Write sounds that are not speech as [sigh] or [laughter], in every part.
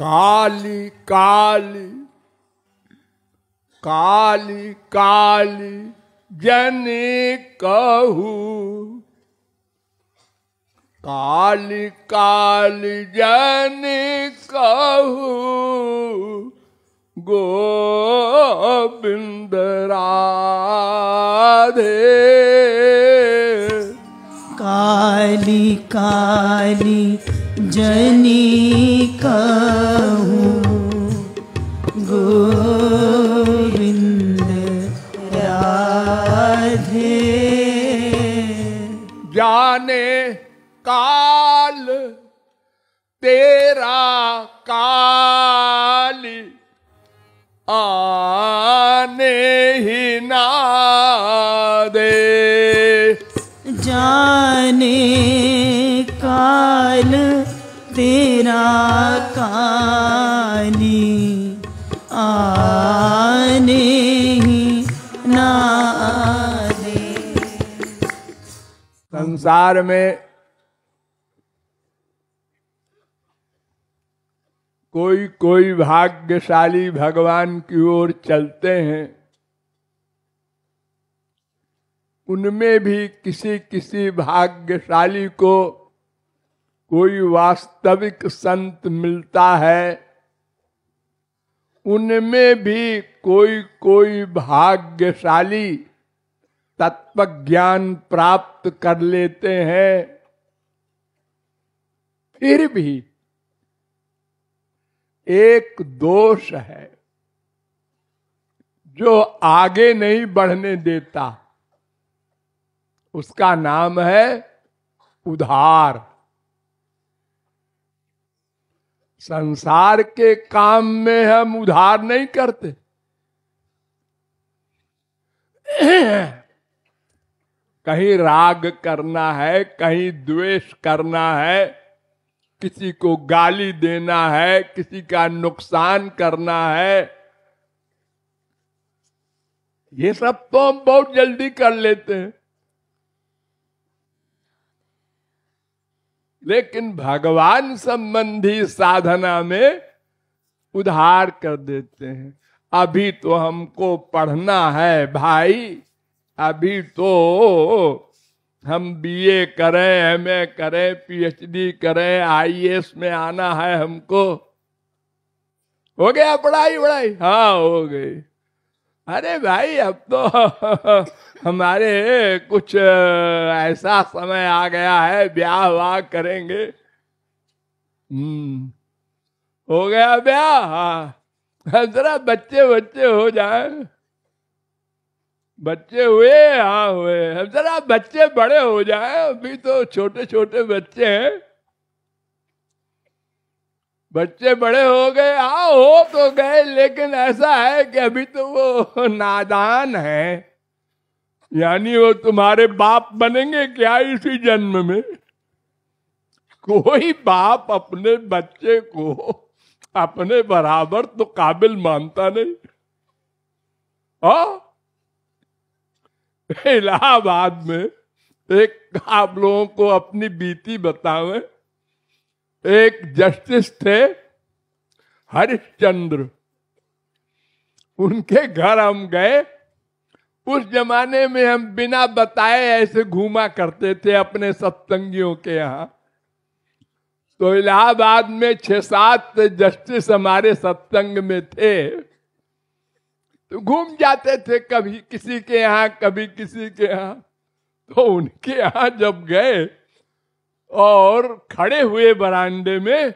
काली काली काली काली जने कहू काली काली जने कहू गोविंद राधे काली काली जनी का हूँ गोविंद राधे जाने काल तेरा काल आने ही ना दे जाने काल तेरा कानी आने ही ना आने संसार में कोई कोई भाग्यशाली भगवान की ओर चलते हैं उनमें भी किसी किसी भाग्यशाली को कोई वास्तविक संत मिलता है उनमें भी कोई कोई भाग्यशाली तत्व ज्ञान प्राप्त कर लेते हैं फिर भी एक दोष है जो आगे नहीं बढ़ने देता उसका नाम है उधार संसार के काम में हम उधार नहीं करते कहीं राग करना है कहीं द्वेष करना है किसी को गाली देना है किसी का नुकसान करना है ये सब तो हम बहुत जल्दी कर लेते हैं लेकिन भगवान संबंधी साधना में उधार कर देते हैं अभी तो हमको पढ़ना है भाई अभी तो हम बीए करें एमए करें पीएचडी करें आईएएस में आना है हमको हो गया पढ़ाई वढ़ाई हाँ हो गई अरे भाई अब तो [laughs] हमारे कुछ ऐसा समय आ गया है ब्याह वाह करेंगे हम्म, हो गया ब्याह हाँ जरा बच्चे बच्चे हो जाए बच्चे हुए हाँ हुए हम जरा बच्चे बड़े हो जाए अभी तो छोटे छोटे बच्चे हैं बच्चे बड़े हो गए आ हाँ, हो तो गए लेकिन ऐसा है कि अभी तो वो नादान है यानी वो तुम्हारे बाप बनेंगे क्या इसी जन्म में कोई बाप अपने बच्चे को अपने बराबर तो काबिल मानता नहीं हाँ? इलाहाबाद में एक आप लोगों को अपनी बीती बतावे एक जस्टिस थे हरिश्चंद्र उनके घर हम गए उस जमाने में हम बिना बताए ऐसे घूमा करते थे अपने सत्संगियों के यहाँ तो इलाहाबाद में छह सात जस्टिस हमारे सत्संग में थे तो घूम जाते थे कभी किसी के यहाँ कभी किसी के यहाँ तो उनके यहाँ जब गए और खड़े हुए बरांडे में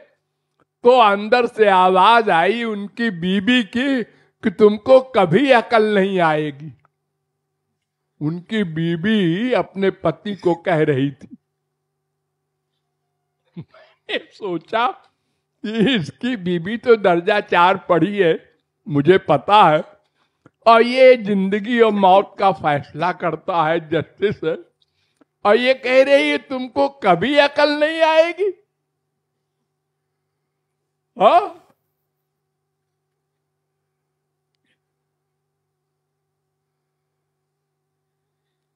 तो अंदर से आवाज आई उनकी बीबी की कि तुमको कभी अकल नहीं आएगी उनकी बीबी अपने पति को कह रही थी सोचा इसकी बीबी तो दर्जा चार पढ़ी है मुझे पता है और ये जिंदगी और मौत का फैसला करता है जस्टिस है और ये कह रही है तुमको कभी अकल नहीं आएगी हा?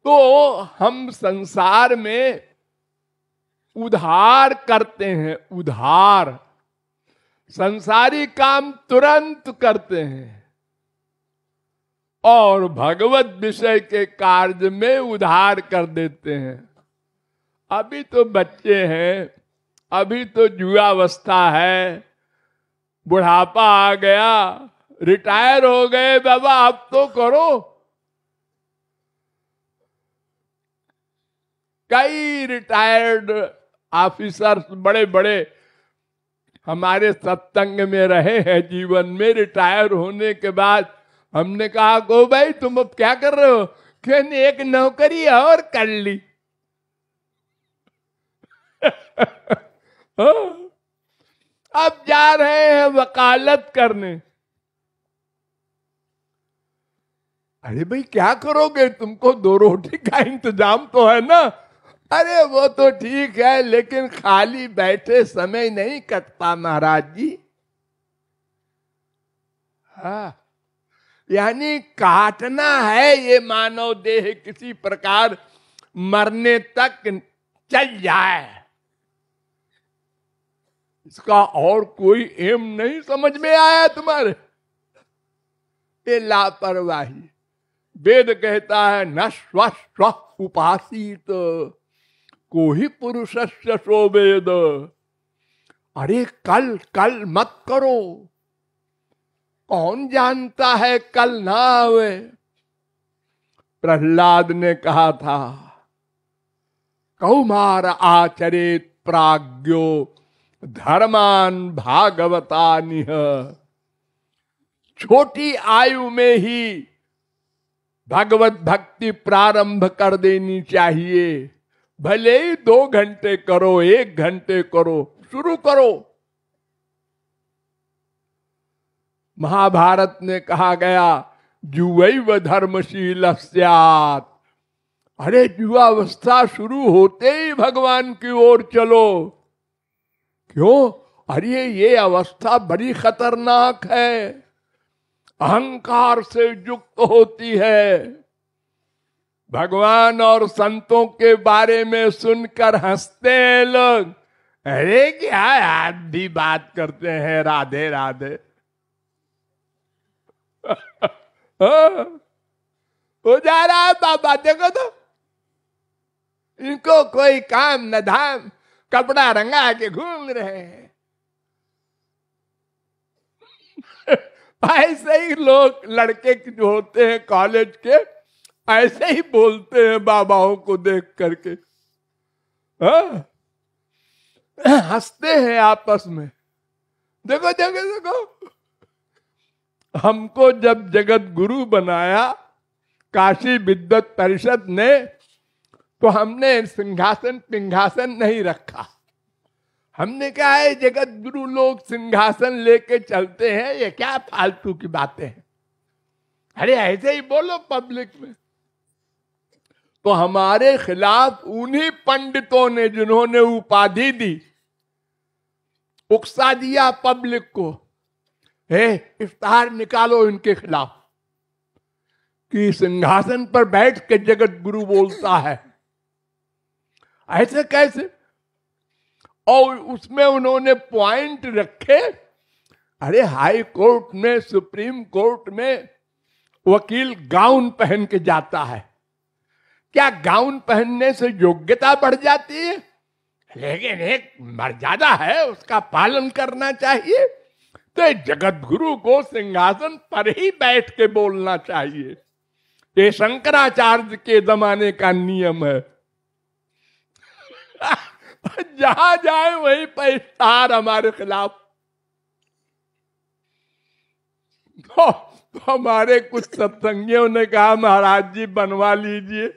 तो हम संसार में उधार करते हैं उधार संसारी काम तुरंत करते हैं और भगवत विषय के कार्य में उधार कर देते हैं अभी तो बच्चे हैं अभी तो युवावस्था है बुढ़ापा आ गया रिटायर हो गए बाबा आप तो करो कई रिटायर्ड ऑफिसर्स बड़े बड़े हमारे सत्संग में रहे हैं जीवन में रिटायर होने के बाद हमने कहा गो भाई तुम अब क्या कर रहे हो क्यों एक नौकरी और कर ली [laughs] हाँ। अब जा रहे हैं वकालत करने अरे भाई क्या करोगे तुमको दो रोटी का इंतजाम तो है ना अरे वो तो ठीक है लेकिन खाली बैठे समय नहीं कटता महाराज जी हा यानी काटना है ये मानव देह किसी प्रकार मरने तक चल जाए इसका और कोई एम नहीं समझ में आया तुम्हारे ये लापरवाही वेद कहता है न स्व उपासित तो को ही पुरुष से शोभेद अरे कल कल मत करो कौन जानता है कल ना आवे प्रहलाद ने कहा था कौमार आचरित प्राज्ञो धर्मान भागवता निह छोटी आयु में ही भगवत भक्ति प्रारंभ कर देनी चाहिए भले ही दो घंटे करो एक घंटे करो शुरू करो महाभारत में कहा गया जुवैव धर्मशील अरे युवावस्था शुरू होते ही भगवान की ओर चलो क्यों अरे ये अवस्था बड़ी खतरनाक है अहंकार से युक्त होती है भगवान और संतों के बारे में सुनकर हंसते हैं लोग अरे क्या भी बात करते हैं राधे राधे [laughs] हाँ। हो जा रहा है बाबा देखो तो इनको कोई काम न धाम कपड़ा रंगा के घूम रहे हैं ऐसे [laughs] ही लोग लड़के जो होते हैं कॉलेज के ऐसे ही बोलते हैं बाबाओं को देख करके हाँ? हंसते हैं आपस में देखो देखो देखो हमको जब जगत गुरु बनाया काशी विद्वत परिषद ने तो हमने सिंहासन पिंघासन नहीं रखा हमने कहा है जगत गुरु लोग सिंहासन लेके चलते हैं ये क्या फालतू की बातें हैं अरे ऐसे ही बोलो पब्लिक में तो हमारे खिलाफ उन्हीं पंडितों ने जिन्होंने उपाधि दी उकसा दिया पब्लिक को हे इफ्तार निकालो इनके खिलाफ कि सिंहासन पर बैठ के जगत गुरु बोलता है ऐसे कैसे और उसमें उन्होंने पॉइंट रखे अरे हाई कोर्ट में सुप्रीम कोर्ट में वकील गाउन पहन के जाता है क्या गाउन पहनने से योग्यता बढ़ जाती है लेकिन एक मर्यादा है उसका पालन करना चाहिए तो जगत गुरु को सिंहासन पर ही बैठ के बोलना चाहिए ये शंकराचार्य के जमाने का नियम है [laughs] जहां जाए वही परिष्कार हमारे खिलाफ तो, तो हमारे कुछ सत्संगियों ने कहा महाराज जी बनवा लीजिए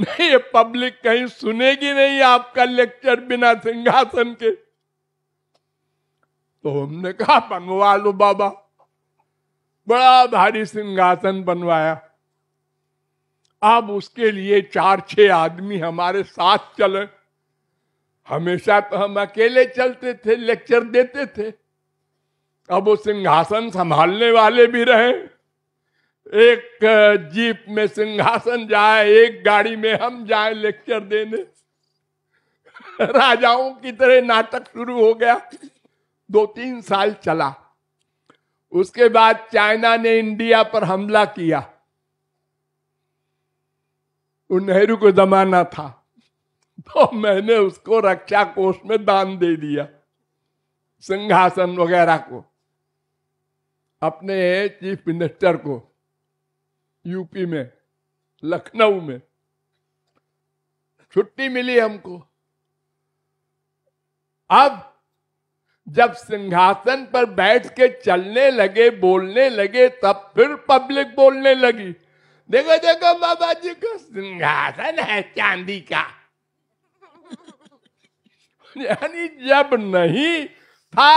नहीं ये पब्लिक कहीं सुनेगी नहीं आपका लेक्चर बिना सिंहासन के तो हमने कहा बनवा लो बाबा बड़ा भारी सिंहासन बनवाया अब उसके लिए चार छह आदमी हमारे साथ चले हमेशा तो हम अकेले चलते थे लेक्चर देते थे अब वो सिंहासन संभालने वाले भी रहे एक जीप में सिंहासन जाए एक गाड़ी में हम जाए लेक्चर देने राजाओं की तरह नाटक शुरू हो गया दो तीन साल चला उसके बाद चाइना ने इंडिया पर हमला किया वो नेहरू को जमाना था तो मैंने उसको रक्षा कोष में दान दे दिया सिंहासन वगैरह को अपने चीफ मिनिस्टर को यूपी में लखनऊ में छुट्टी मिली हमको अब जब सिंहासन पर बैठ के चलने लगे बोलने लगे तब फिर पब्लिक बोलने लगी देखो देखो बाबा जी का सिंहासन है चांदी का यानी जब नहीं था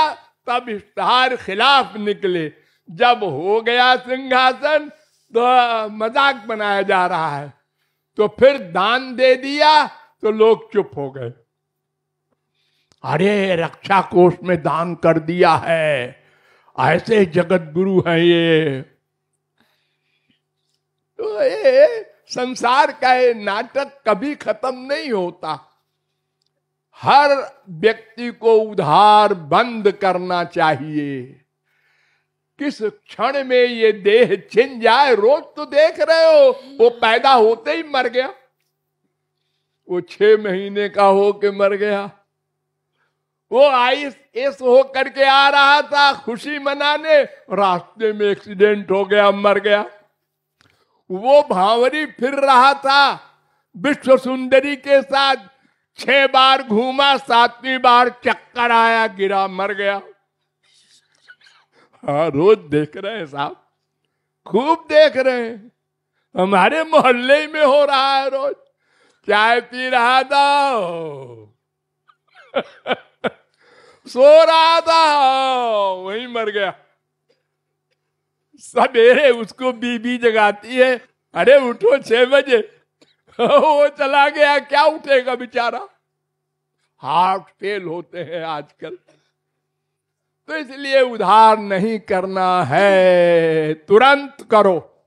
तब इश्तहार खिलाफ निकले जब हो गया सिंहासन तो मजाक बनाया जा रहा है तो फिर दान दे दिया तो लोग चुप हो गए अरे रक्षा कोष में दान कर दिया है ऐसे जगत गुरु है ये तो ये संसार का ये नाटक कभी खत्म नहीं होता हर व्यक्ति को उधार बंद करना चाहिए किस क्षण में ये देह छिन जाए रोज तो देख रहे हो वो पैदा होते ही मर गया वो छह महीने का हो के मर गया वो आई एस हो करके आ रहा था खुशी मनाने रास्ते में एक्सीडेंट हो गया मर गया वो भावरी फिर रहा था विश्व सुंदरी के साथ छह बार घूमा सातवीं बार चक्कर आया गिरा मर गया हाँ रोज देख रहे हैं साहब खूब देख रहे हैं हमारे मोहल्ले में हो रहा है रोज चाय पी रहा था [laughs] सो रहा था वही मर गया सवेरे उसको बीबी जगाती है अरे उठो छह बजे वो चला गया क्या उठेगा बेचारा हार्ट फेल होते हैं आजकल तो इसलिए उधार नहीं करना है तुरंत करो